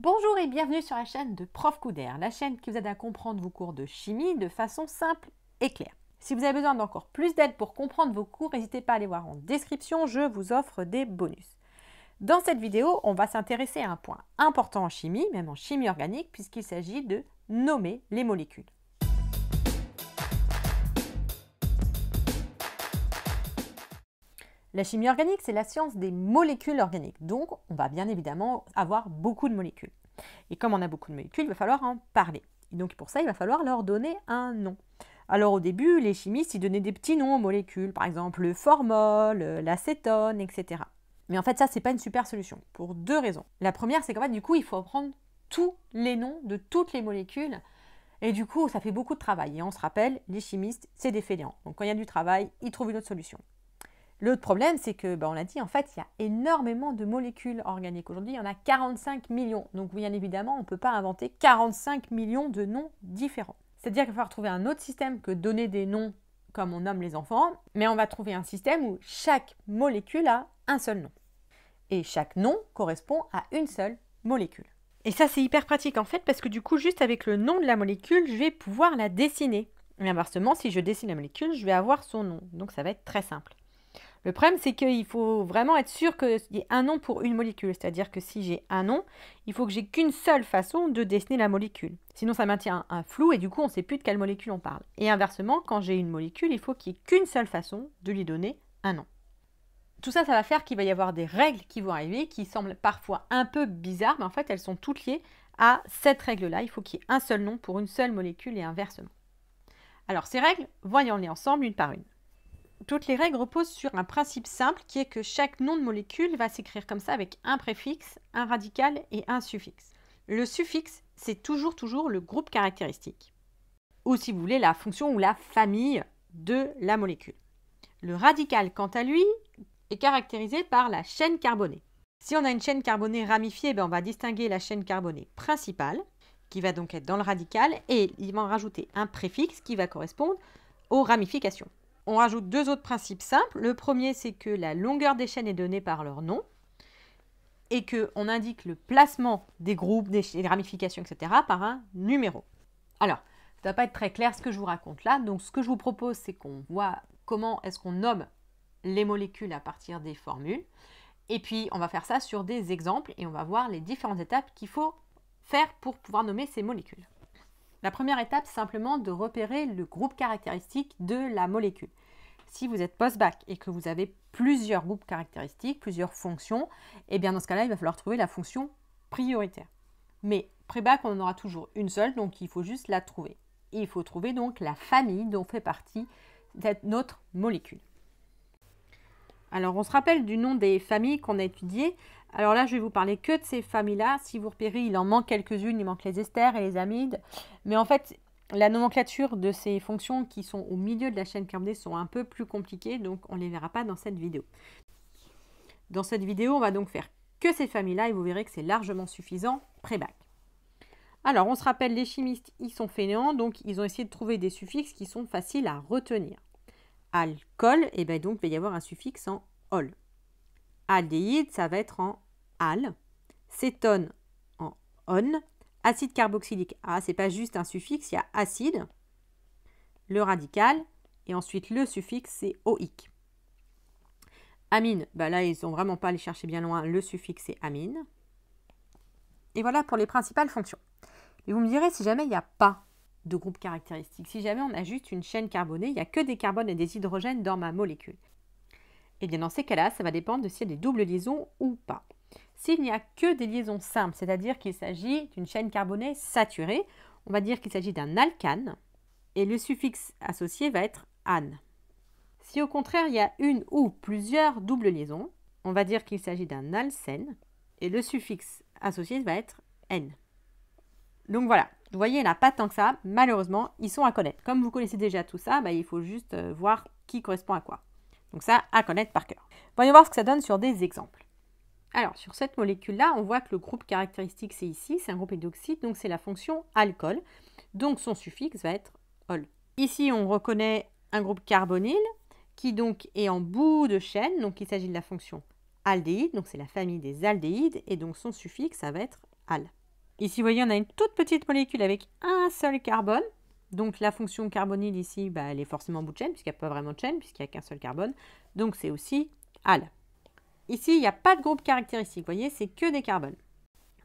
Bonjour et bienvenue sur la chaîne de Prof Couder, la chaîne qui vous aide à comprendre vos cours de chimie de façon simple et claire. Si vous avez besoin d'encore plus d'aide pour comprendre vos cours, n'hésitez pas à aller voir en description, je vous offre des bonus. Dans cette vidéo, on va s'intéresser à un point important en chimie, même en chimie organique, puisqu'il s'agit de nommer les molécules. La chimie organique, c'est la science des molécules organiques. Donc, on va bien évidemment avoir beaucoup de molécules. Et comme on a beaucoup de molécules, il va falloir en parler. Et donc, pour ça, il va falloir leur donner un nom. Alors, au début, les chimistes, ils donnaient des petits noms aux molécules, par exemple le formol, euh, l'acétone, etc. Mais en fait, ça, c'est pas une super solution, pour deux raisons. La première, c'est qu'en fait, du coup, il faut apprendre tous les noms de toutes les molécules. Et du coup, ça fait beaucoup de travail. Et on se rappelle, les chimistes, c'est des fainéants. Donc, quand il y a du travail, ils trouvent une autre solution. L'autre problème, c'est que, ben, on l'a dit, en fait, il y a énormément de molécules organiques. Aujourd'hui, il y en a 45 millions. Donc, bien évidemment, on ne peut pas inventer 45 millions de noms différents. C'est-à-dire qu'il va falloir trouver un autre système que donner des noms comme on nomme les enfants, mais on va trouver un système où chaque molécule a un seul nom. Et chaque nom correspond à une seule molécule. Et ça, c'est hyper pratique en fait, parce que du coup, juste avec le nom de la molécule, je vais pouvoir la dessiner. Et inversement, si je dessine la molécule, je vais avoir son nom. Donc ça va être très simple. Le problème, c'est qu'il faut vraiment être sûr qu'il y ait un nom pour une molécule. C'est-à-dire que si j'ai un nom, il faut que j'ai qu'une seule façon de dessiner la molécule. Sinon, ça maintient un, flou et du coup, on ne sait plus de quelle molécule on parle. Et inversement, quand j'ai une molécule, il faut qu'il n'y ait qu'une seule façon de lui donner un nom. Tout ça, ça va faire qu'il va y avoir des règles qui vont arriver, qui semblent parfois un peu bizarres, mais en fait, elles sont toutes liées à cette règle-là. Il faut qu'il y ait un seul nom pour une seule molécule et inversement. Alors, ces règles, voyons-les ensemble une par une toutes les règles reposent sur un principe simple qui est que chaque nom de molécule va s'écrire comme ça avec un préfixe, un radical et un suffixe. Le suffixe, c'est toujours toujours le groupe caractéristique, ou si vous voulez la fonction ou la famille de la molécule. Le radical, quant à lui, est caractérisé par la chaîne carbonée. Si on a une chaîne carbonée ramifiée, ben, on va distinguer la chaîne carbonée principale, qui va donc être dans le radical, et il va en rajouter un préfixe qui va correspondre aux ramifications on rajoute deux autres principes simples. Le premier, c'est que la longueur des chaînes est donnée par leur nom et qu'on indique le placement des groupes, des, ramifications, etc. par un numéro. Alors, ça ne va pas être très clair ce que je vous raconte là. Donc, ce que je vous propose, c'est qu'on voit comment est-ce qu'on nomme les molécules à partir des formules. Et puis, on va faire ça sur des exemples et on va voir les différentes étapes qu'il faut faire pour pouvoir nommer ces molécules. La première étape, c'est simplement de repérer le groupe caractéristique de la molécule. Si vous êtes post-bac et que vous avez plusieurs groupes caractéristiques, plusieurs fonctions, eh bien dans ce cas-là, il va falloir trouver la fonction prioritaire. Mais pré-bac, on en aura toujours une seule, donc il faut juste la trouver. il faut trouver donc la famille dont fait partie notre molécule. Alors, on se rappelle du nom des familles qu'on a étudiées. Alors là, je vais vous parler que de ces familles-là. Si vous repérez, il en manque quelques-unes. Il manque les esters et les amides. Mais en fait, la nomenclature de ces fonctions qui sont au milieu de la chaîne carbonée sont un peu plus compliquées, donc on ne les verra pas dans cette vidéo. Dans cette vidéo, on va donc faire que ces familles-là et vous verrez que c'est largement suffisant pré-bac. Alors, on se rappelle, les chimistes, ils sont fainéants, donc ils ont essayé de trouver des suffixes qui sont faciles à retenir alcool, et eh bien donc il va y avoir un suffixe en ol. Aldéhyde, ça va être en al, cétone en on, acide carboxylique A, c'est pas juste un suffixe, il y a acide, le radical, et ensuite le suffixe, c'est "-oïc". Amine, bah là, ils sont vraiment pas allé chercher bien loin, le suffixe, c'est amine. Et voilà pour les principales fonctions. Et vous me direz, si jamais il n'y a pas de groupes caractéristiques. Si jamais on a juste une chaîne carbonée, il n'y a que des carbones et des hydrogènes dans ma molécule. Et eh bien dans ces cas-là, ça va dépendre de s'il y a des doubles liaisons ou pas. S'il n'y a que des liaisons simples, c'est-à-dire qu'il s'agit d'une chaîne carbonée saturée, on va dire qu'il s'agit d'un alcane et le suffixe associé va être an. Si au contraire il y a une ou plusieurs doubles liaisons, on va dire qu'il s'agit d'un alcène et le suffixe associé va être n. Donc voilà, vous voyez, il n'y en a pas tant que ça. Malheureusement, ils sont à connaître. Comme vous connaissez déjà tout ça, bah, il faut juste euh, voir qui correspond à quoi. Donc ça, à connaître par cœur. Voyons voir ce que ça donne sur des exemples. Alors, sur cette molécule-là, on voit que le groupe caractéristique, c'est ici, c'est un groupe hydroxyde, donc c'est la fonction alcool. Donc son suffixe va être ol. Ici, on reconnaît un groupe carbonyle qui donc est en bout de chaîne, donc il s'agit de la fonction aldéhyde, donc c'est la famille des aldéhydes, et donc son suffixe, ça va être al. Ici, vous voyez, on a une toute petite molécule avec un seul carbone. Donc la fonction carbonyle ici, bah, elle est forcément bout de chaîne, puisqu'il n'y a pas vraiment de chaîne, puisqu'il n'y a qu'un seul carbone. Donc c'est aussi al. Ici, il n'y a pas de groupe caractéristique, vous voyez, c'est que des carbones.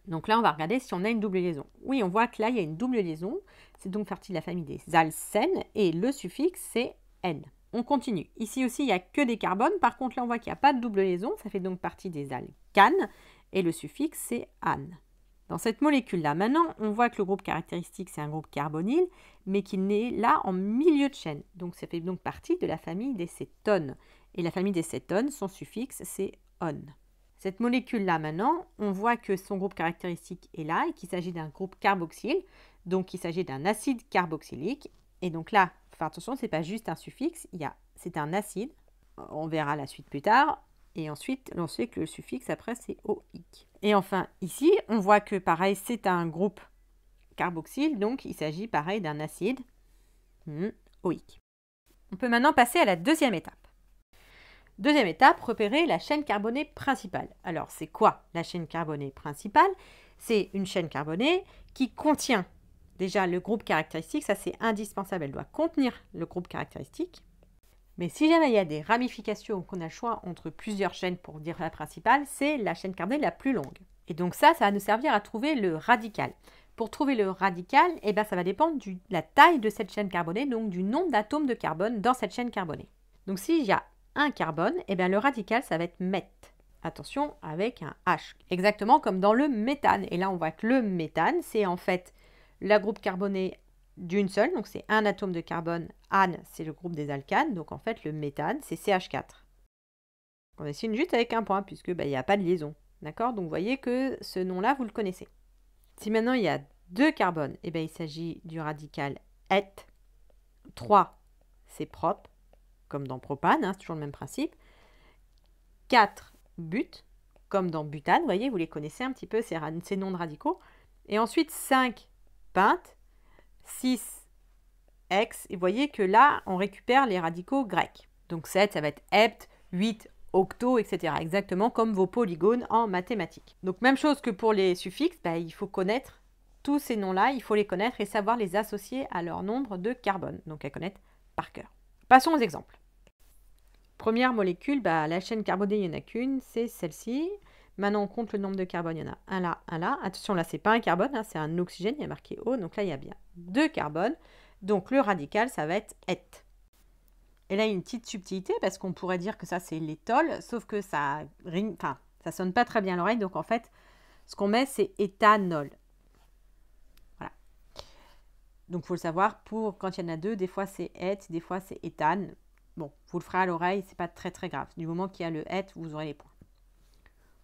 Donc là, on va regarder si on a une double liaison. Oui, on voit que là, il y a une double liaison. C'est donc partie de la famille des alcènes et le suffixe, c'est N. On continue. Ici aussi, il n'y a que des carbones. Par contre, là, on voit qu'il n'y a pas de double liaison. Ça fait donc partie des alcanes et le suffixe, c'est an dans cette molécule-là. Maintenant, on voit que le groupe caractéristique, c'est un groupe carbonyl, mais qu'il n'est là en milieu de chaîne. Donc, ça fait donc partie de la famille des cétones. Et la famille des cétones, son suffixe, c'est on. Cette molécule-là, maintenant, on voit que son groupe caractéristique est là et qu'il s'agit d'un groupe carboxyle, donc il s'agit d'un acide carboxylique. Et donc là, faire attention, ce n'est pas juste un suffixe, c'est un acide. On verra la suite plus tard. Et ensuite, on sait que le suffixe, après, c'est OIC. Et enfin, ici, on voit que pareil, c'est un groupe carboxyle, donc il s'agit pareil d'un acide oïque. On peut maintenant passer à la deuxième étape. Deuxième étape, repérer la chaîne carbonée principale. Alors, c'est quoi la chaîne carbonée principale C'est une chaîne carbonée qui contient déjà le groupe caractéristique, ça c'est indispensable, elle doit contenir le groupe caractéristique. Mais si jamais il y a des ramifications qu'on a le choix entre plusieurs chaînes pour dire la principale, c'est la chaîne carbonée la plus longue. Et donc ça, ça va nous servir à trouver le radical. Pour trouver le radical, eh ben, ça va dépendre de la taille de cette chaîne carbonée, donc du nombre d'atomes de carbone dans cette chaîne carbonée. Donc s'il y a un carbone, eh bien, le radical, ça va être met. Attention, avec un H. Exactement comme dans le méthane. Et là, on voit que le méthane, c'est en fait la groupe carboné d'une seule, donc c'est un atome de carbone. An, c'est le groupe des alcanes, donc en fait le méthane, c'est CH4. On dessine juste avec un point, puisque bah, il n'y a pas de liaison. D'accord Donc vous voyez que ce nom-là, vous le connaissez. Si maintenant il y a deux carbones, et eh ben, il s'agit du radical et. 3, c'est propre, comme dans propane, hein, c'est toujours le même principe. 4, but, comme dans butane, vous voyez, vous les connaissez un petit peu, ces, noms de radicaux. Et ensuite 5, pinte, 6x. Et vous voyez que là, on récupère les radicaux grecs. Donc 7, ça va être hept, 8, octo, etc. Exactement comme vos polygones en mathématiques. Donc même chose que pour les suffixes, bah, il faut connaître tous ces noms-là, il faut les connaître et savoir les associer à leur nombre de carbone, donc à connaître par cœur. Passons aux exemples. Première molécule, bah, la chaîne carbonée, il n'y en a qu'une, c'est celle-ci. Maintenant, on compte le nombre de carbone, il y en a un là, un là. Attention, là, c'est pas un carbone, hein, c'est un oxygène, il y a marqué O, donc là, il y a bien de carbone. Donc le radical, ça va être et. Et là, une petite subtilité, parce qu'on pourrait dire que ça, c'est l'étole, sauf que ça enfin, ça sonne pas très bien à l'oreille. Donc en fait, ce qu'on met, c'est éthanol. Voilà. Donc faut le savoir, pour quand il y en a deux, des fois c'est et, des fois c'est éthane. Bon, vous le ferez à l'oreille, c'est pas très très grave. Du moment qu'il y a le et, vous aurez les points.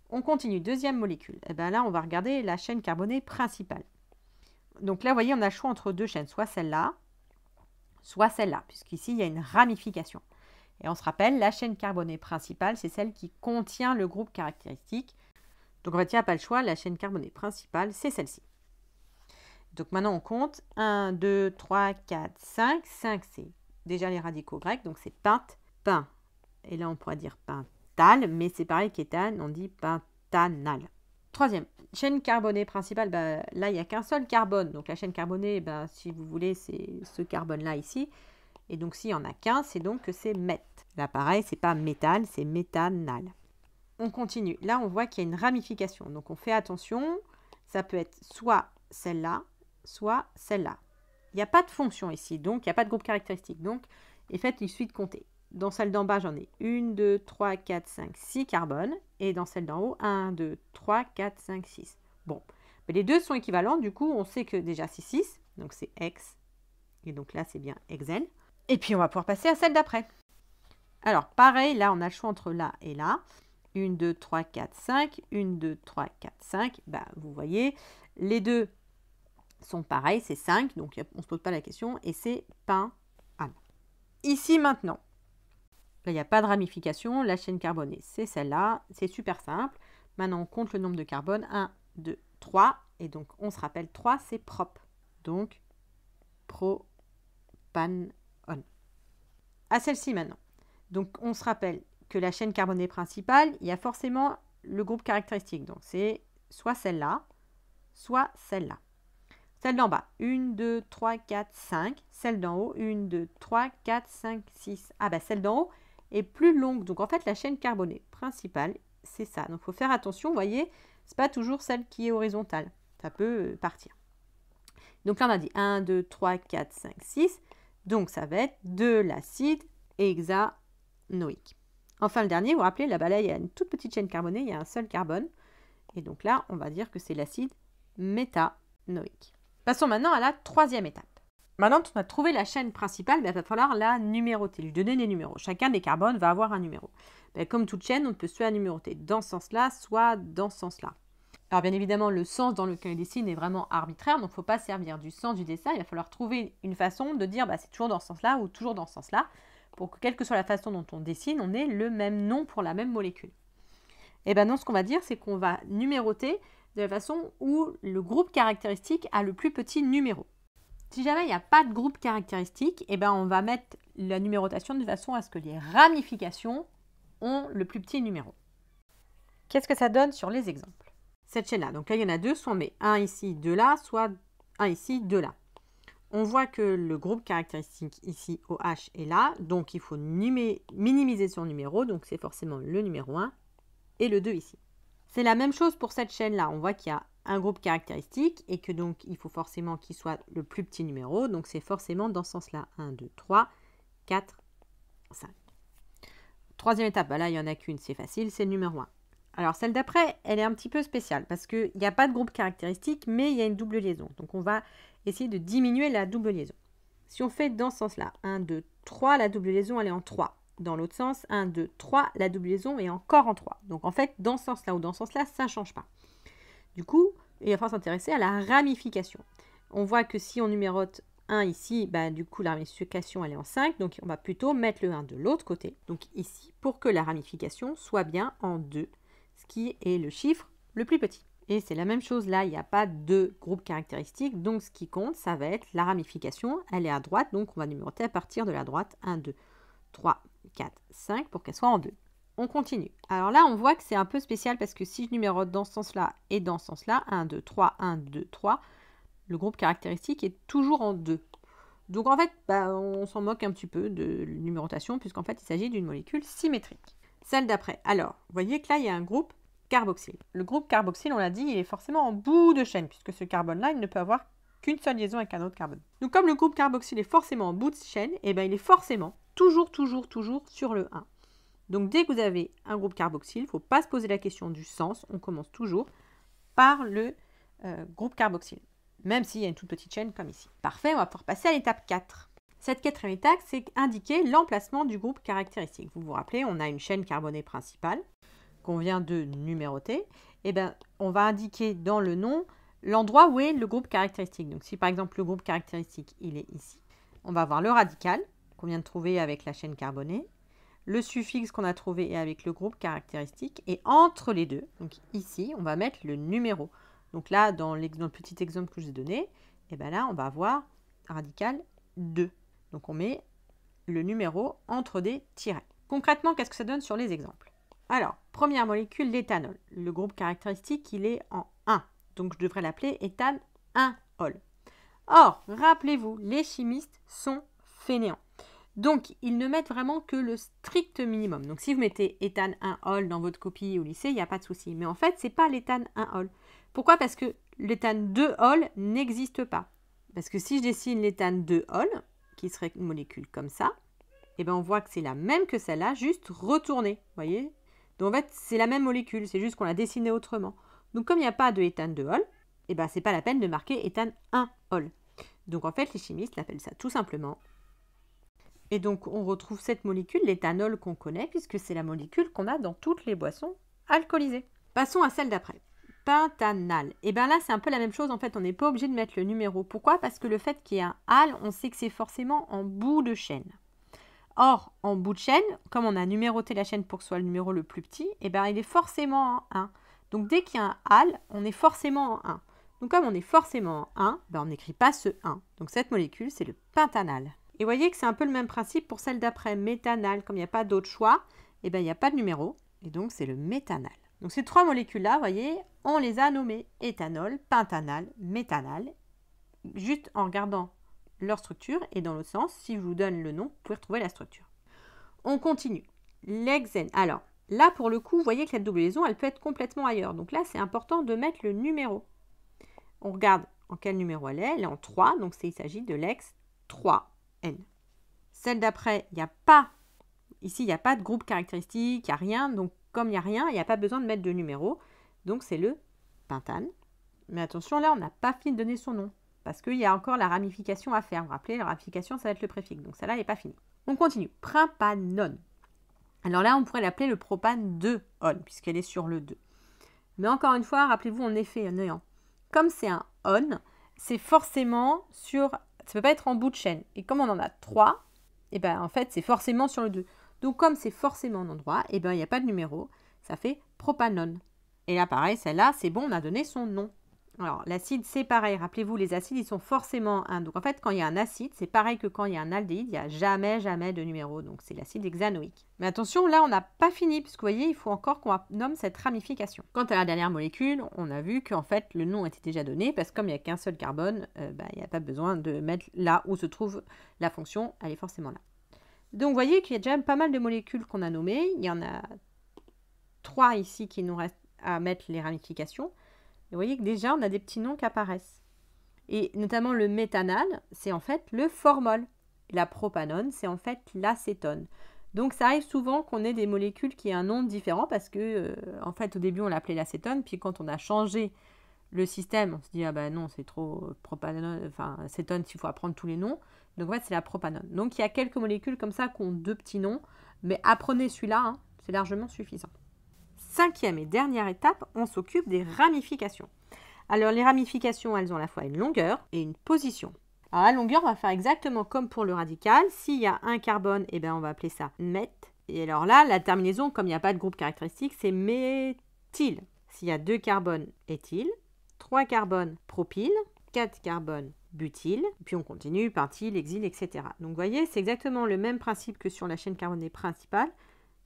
On continue, deuxième molécule. Et eh bien là, on va regarder la chaîne carbonée principale donc là, vous voyez, on a choix entre deux chaînes, soit celle-là, soit celle-là, puisqu'ici, il y a une ramification. Et on se rappelle, la chaîne carbonée principale, c'est celle qui contient le groupe caractéristique. Donc en fait, il n'y a pas le choix, la chaîne carbonée principale, c'est celle-ci. Donc maintenant, on compte 1, 2, 3, 4, 5. 5, c'est déjà les radicaux grecs, donc c'est pinte, pin. Et là, on pourrait dire pintal, mais c'est pareil qu'éthane, on dit pentanal. Troisième, chaîne carbonée principale, bah, là, il n'y a qu'un seul carbone. Donc la chaîne carbonée, ben si vous voulez, c'est ce carbone-là ici. Et donc s'il n'y en a qu'un, c'est donc que c'est méth. Là, pareil, ce n'est pas métal, c'est méthanal. On continue. Là, on voit qu'il y a une ramification. Donc on fait attention. Ça peut être soit celle-là, soit celle-là. Il n'y a pas de fonction ici, donc il n'y a pas de groupe caractéristique. Donc, faites une une suite compter. Dans celle d'en bas, j'en ai 1, 2, 3, 4, 5, 6 carbones. Et dans celle d'en haut, 1, 2, 3, 4, 5, 6. Bon, mais les deux sont équivalents. Du coup, on sait que déjà c'est 6, donc c'est X. Et donc là, c'est bien Xl. Et puis, on va pouvoir passer à celle d'après. Alors, pareil, là, on a le choix entre là et là. 1, 2, 3, 4, 5. 1, 2, 3, 4, 5. Bah, vous voyez, les deux sont pareils, c'est 5. Donc, on ne se pose pas la question. Et c'est pain. Ici, maintenant, Là, il n'y a pas de ramification. La chaîne carbonée, c'est celle-là. C'est super simple. Maintenant, on compte le nombre de carbone. 1, 2, 3. Et donc, on se rappelle, 3, c'est propre. Donc, propanone. À celle-ci maintenant. Donc, on se rappelle que la chaîne carbonée principale, il y a forcément le groupe caractéristique. Donc, c'est soit celle-là, soit celle-là. Celle d'en bas, 1, 2, 3, 4, 5. Celle d'en haut, 1, 2, 3, 4, 5, 6. Ah bah celle d'en haut, est plus longue. Donc en fait, la chaîne carbonée principale, c'est ça. Donc il faut faire attention, vous voyez, c'est pas toujours celle qui est horizontale. Ça peut euh, partir. Donc là, on a dit 1, 2, 3, 4, 5, 6. Donc ça va être de l'acide hexanoïque. Enfin, le dernier, vous vous rappelez, la bas a une toute petite chaîne carbonée, il y a un seul carbone. Et donc là, on va dire que c'est l'acide métanoïque. Passons maintenant à la troisième étape. Maintenant qu'on a trouvé la chaîne principale, il ben, va falloir la numéroter, lui donner des numéros. Chacun des carbones va avoir un numéro. Ben, comme toute chaîne, on peut soit la numéroter dans ce sens-là, soit dans ce sens-là. Alors bien évidemment, le sens dans lequel il dessine est vraiment arbitraire, donc il ne faut pas servir du sens du dessin, il va falloir trouver une façon de dire bah, c'est toujours dans ce sens-là ou toujours dans ce sens-là, pour que quelle que soit la façon dont on dessine, on ait le même nom pour la même molécule. Et eh bien non, ce qu'on va dire, c'est qu'on va numéroter de la façon où le groupe caractéristique a le plus petit numéro. Si jamais il n'y a pas de groupe caractéristique, eh ben on va mettre la numérotation de façon à ce que les ramifications ont le plus petit numéro. Qu'est-ce que ça donne sur les exemples Cette chaîne-là, donc là il y en a deux, soit on met un ici, deux là, soit un ici, deux là. On voit que le groupe caractéristique ici, OH, est là, donc il faut minimiser son numéro, donc c'est forcément le numéro 1 et le 2 ici. C'est la même chose pour cette chaîne-là, on voit qu'il y a un groupe caractéristique et que donc il faut forcément qu'il soit le plus petit numéro. Donc c'est forcément dans ce sens-là. 1, 2, 3, 4, 5. Troisième étape, bah là il n'y en a qu'une, c'est facile, c'est le numéro 1. Alors celle d'après, elle est un petit peu spéciale parce qu'il n'y a pas de groupe caractéristique mais il y a une double liaison. Donc on va essayer de diminuer la double liaison. Si on fait dans ce sens-là, 1, 2, 3, la double liaison elle est en 3. Dans l'autre sens, 1, 2, 3, la double liaison est encore en 3. Donc en fait, dans ce sens-là ou dans ce sens-là, ça ne change pas. Du coup, il va falloir s'intéresser à la ramification. On voit que si on numérote 1 ici, bah, du coup la ramification elle est en 5, donc on va plutôt mettre le 1 de l'autre côté, donc ici, pour que la ramification soit bien en 2, ce qui est le chiffre le plus petit. Et c'est la même chose là, il n'y a pas de groupe caractéristique, donc ce qui compte, ça va être la ramification, elle est à droite, donc on va numéroter à partir de la droite 1, 2, 3, 4, 5 pour qu'elle soit en 2 on continue. Alors là, on voit que c'est un peu spécial parce que si je numérote dans ce sens-là et dans ce sens-là, 1, 2, 3, 1, 2, 3, le groupe caractéristique est toujours en 2. Donc en fait, bah, on s'en moque un petit peu de numérotation puisqu'en fait, il s'agit d'une molécule symétrique. Celle d'après. Alors, vous voyez que là, il y a un groupe carboxyle. Le groupe carboxyle, on l'a dit, il est forcément en bout de chaîne puisque ce carbone-là, il ne peut avoir qu'une seule liaison avec un autre carbone. Donc comme le groupe carboxyle est forcément en bout de chaîne, et eh ben, il est forcément toujours, toujours, toujours sur le 1. Donc dès que vous avez un groupe carboxyle, il ne faut pas se poser la question du sens. On commence toujours par le euh, groupe carboxyle, même s'il y a une toute petite chaîne comme ici. Parfait, on va pouvoir passer à l'étape 4. Cette quatrième étape, c'est indiquer l'emplacement du groupe caractéristique. Vous vous rappelez, on a une chaîne carbonée principale qu'on vient de numéroter. Et eh bien, on va indiquer dans le nom l'endroit où est le groupe caractéristique. Donc si par exemple le groupe caractéristique, il est ici, on va avoir le radical qu'on vient de trouver avec la chaîne carbonée le suffixe qu'on a trouvé est avec le groupe caractéristique. Et entre les deux, donc ici, on va mettre le numéro. Donc là, dans, le petit exemple que je vous ai donné, et eh ben là, on va avoir radical 2. Donc on met le numéro entre des tirets. Concrètement, qu'est-ce que ça donne sur les exemples Alors, première molécule, l'éthanol. Le groupe caractéristique, il est en 1. Donc je devrais l'appeler éthane 1-ol. Or, rappelez-vous, les chimistes sont fainéants. Donc, ils ne mettent vraiment que le strict minimum. Donc, si vous mettez éthane 1 ol dans votre copie au lycée, il n'y a pas de souci. Mais en fait, ce n'est pas l'éthane 1 ol Pourquoi Parce que l'éthane 2 ol n'existe pas. Parce que si je dessine l'éthane 2 hall, qui serait une molécule comme ça, eh ben on voit que c'est la même que celle-là, juste retournée. voyez Donc, en fait, c'est la même molécule, c'est juste qu'on l'a dessinée autrement. Donc, comme il n'y a pas de 2 ol eh ben, ce n'est pas la peine de marquer éthane 1 ol Donc, en fait, les chimistes l'appellent ça tout simplement et donc on retrouve cette molécule, l'éthanol qu'on connaît, puisque c'est la molécule qu'on a dans toutes les boissons alcoolisées. Passons à celle d'après. Pentanal. Et eh bien là, c'est un peu la même chose. En fait, on n'est pas obligé de mettre le numéro. Pourquoi Parce que le fait qu'il y ait un al, on sait que c'est forcément en bout de chaîne. Or, en bout de chaîne, comme on a numéroté la chaîne pour que ce soit le numéro le plus petit, et eh bien, il est forcément en 1. Donc dès qu'il y a un al, on est forcément en 1. Donc comme on est forcément en 1, ben, on n'écrit pas ce 1. Donc cette molécule, c'est le pentanal. Et vous voyez que c'est un peu le même principe pour celle d'après, méthanal. Comme il n'y a pas d'autre choix, eh ben il n'y a pas de numéro. Et donc, c'est le méthanal. Donc, ces trois molécules-là, vous voyez, on les a nommées éthanol, pentanal, méthanal, juste en regardant leur structure. Et dans l'autre sens, si je vous donne le nom, vous pouvez retrouver la structure. On continue. L'hexène. Alors, là, pour le coup, vous voyez que la double liaison, elle peut être complètement ailleurs. Donc là, c'est important de mettre le numéro. On regarde en quel numéro elle est. Elle est en 3, donc il s'agit de l'ex 3. N. Celle d'après, il n'y a pas, ici, il n'y a pas de groupe caractéristique, il n'y a rien. Donc, comme il n'y a rien, il n'y a pas besoin de mettre de numéro. Donc, c'est le pentane. Mais attention, là, on n'a pas fini de donner son nom. Parce qu'il y a encore la ramification à faire. Vous rappelez, la ramification, ça va être le préfixe. Donc, celle-là n'est pas fini On continue. non Alors là, on pourrait l'appeler le propane de. on, puisqu'elle est sur le 2. Mais encore une fois, rappelez-vous, en effet néant. Comme c'est un on, c'est forcément sur ça peut pas être en bout de chaîne. Et comme on en a trois, et eh ben en fait, c'est forcément sur le 2. Donc comme c'est forcément en endroit, et eh ben il n'y a pas de numéro, ça fait propanone. Et là pareil, celle-là, c'est bon, on a donné son nom. Alors, l'acide, c'est pareil. Rappelez-vous, les acides, ils sont forcément un. Donc, en fait, quand il y a un acide, c'est pareil que quand il y a un aldéhyde, il n'y a jamais, jamais de numéro. Donc, c'est l'acide hexanoïque. Mais attention, là, on n'a pas fini, puisque vous voyez, il faut encore qu'on nomme cette ramification. Quant à la dernière molécule, on a vu qu'en fait, le nom était déjà donné, parce que comme il n'y a qu'un seul carbone, euh, ben, il n'y a pas besoin de mettre là où se trouve la fonction, elle est forcément là. Donc, vous voyez qu'il y a déjà pas mal de molécules qu'on a nommées. Il y en a trois ici qui nous restent à mettre les ramifications vous voyez que déjà, on a des petits noms qui apparaissent. Et notamment le méthanal, c'est en fait le formol. La propanone, c'est en fait l'acétone. Donc ça arrive souvent qu'on ait des molécules qui aient un nom différent parce que, euh, en fait, au début, on l'appelait l'acétone, puis quand on a changé le système, on se dit, ah ben non, c'est trop propanone, enfin, acétone, s'il faut apprendre tous les noms. Donc en fait, c'est la propanone. Donc il y a quelques molécules comme ça qui ont deux petits noms, mais apprenez celui-là, hein. c'est largement suffisant. Cinquième et dernière étape, on s'occupe des ramifications. Alors les ramifications, elles ont à la fois une longueur et une position. la longueur, va faire exactement comme pour le radical. S'il y a un carbone, eh ben, on va appeler ça met. Et alors là, la terminaison, comme il n'y a pas de groupe caractéristique, c'est méthyle. S'il y a deux carbones, éthyle, trois carbones, propyle, quatre carbones, butyl, puis on continue, pentyle, exil, etc. Donc vous voyez, c'est exactement le même principe que sur la chaîne carbonée principale,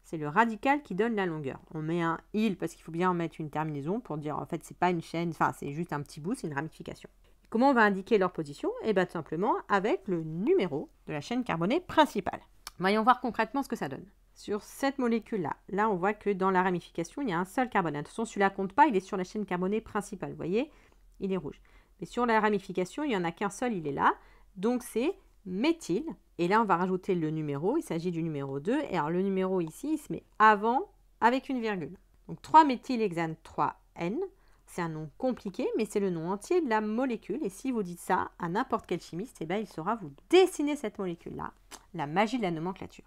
c'est le radical qui donne la longueur. On met un il parce qu'il faut bien en mettre une terminaison pour dire en fait c'est pas une chaîne, enfin c'est juste un petit bout, c'est une ramification. Comment on va indiquer leur position Eh bien tout simplement avec le numéro de la chaîne carbonée principale. Voyons voir concrètement ce que ça donne. Sur cette molécule-là, là on voit que dans la ramification il y a un seul carbone. façon, celui-là compte pas, il est sur la chaîne carbonée principale, vous voyez, il est rouge. Mais sur la ramification, il n'y en a qu'un seul, il est là. Donc c'est méthyl. Et là, on va rajouter le numéro. Il s'agit du numéro 2. Et alors, le numéro ici, il se met avant avec une virgule. Donc, 3-méthylhexane 3N. C'est un nom compliqué, mais c'est le nom entier de la molécule. Et si vous dites ça à n'importe quel chimiste, et eh bien, il saura vous dessiner cette molécule-là. La magie de la nomenclature.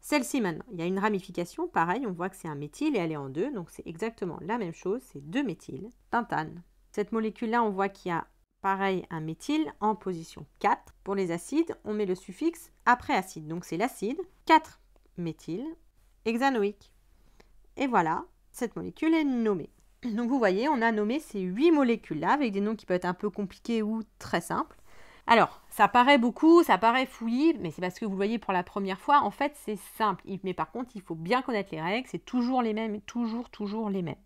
Celle-ci maintenant, il y a une ramification, pareil, on voit que c'est un méthyl et elle est en deux, donc c'est exactement la même chose, c'est deux méthyl tintane. Cette molécule-là, on voit qu'il y a pareil un méthyle en position 4. Pour les acides, on met le suffixe après acide, donc c'est l'acide 4 méthyle hexanoïque. Et voilà, cette molécule est nommée. Donc vous voyez, on a nommé ces 8 molécules-là avec des noms qui peuvent être un peu compliqués ou très simples. Alors, ça paraît beaucoup, ça paraît fouillis, mais c'est parce que vous voyez pour la première fois, en fait, c'est simple. Mais par contre, il faut bien connaître les règles, c'est toujours les mêmes, toujours, toujours les mêmes.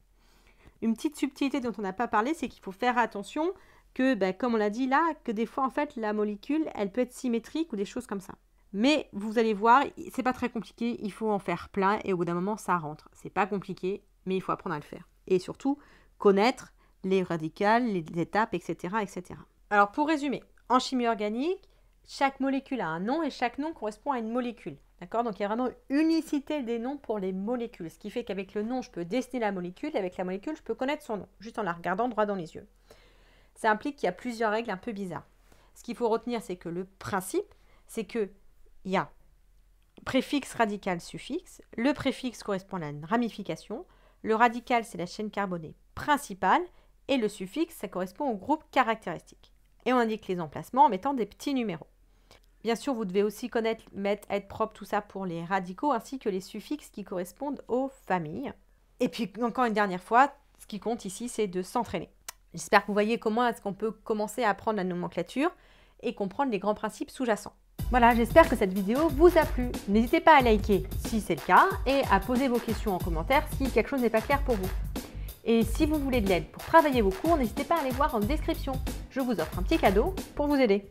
Une petite subtilité dont on n'a pas parlé, c'est qu'il faut faire attention que, ben, comme on l'a dit là, que des fois, en fait, la molécule, elle peut être symétrique ou des choses comme ça. Mais vous allez voir, c'est pas très compliqué, il faut en faire plein et au bout d'un moment, ça rentre. C'est pas compliqué, mais il faut apprendre à le faire. Et surtout, connaître les radicales, les étapes, etc. etc. Alors, pour résumer, en chimie organique, chaque molécule a un nom et chaque nom correspond à une molécule. D'accord Donc il y a vraiment unicité des noms pour les molécules, ce qui fait qu'avec le nom, je peux dessiner la molécule, et avec la molécule, je peux connaître son nom, juste en la regardant droit dans les yeux ça implique qu'il y a plusieurs règles un peu bizarres. Ce qu'il faut retenir, c'est que le principe, c'est qu'il y a préfixe radical suffixe, le préfixe correspond à une ramification, le radical c'est la chaîne carbonée principale et le suffixe ça correspond au groupe caractéristique. Et on indique les emplacements en mettant des petits numéros. Bien sûr, vous devez aussi connaître, mettre, être propre, tout ça pour les radicaux ainsi que les suffixes qui correspondent aux familles. Et puis encore une dernière fois, ce qui compte ici c'est de s'entraîner. J'espère que vous voyez comment est-ce qu'on peut commencer à apprendre la nomenclature et comprendre les grands principes sous-jacents. Voilà, j'espère que cette vidéo vous a plu. N'hésitez pas à liker si c'est le cas et à poser vos questions en commentaire si quelque chose n'est pas clair pour vous. Et si vous voulez de l'aide pour travailler vos cours, n'hésitez pas à aller voir en description. Je vous offre un petit cadeau pour vous aider.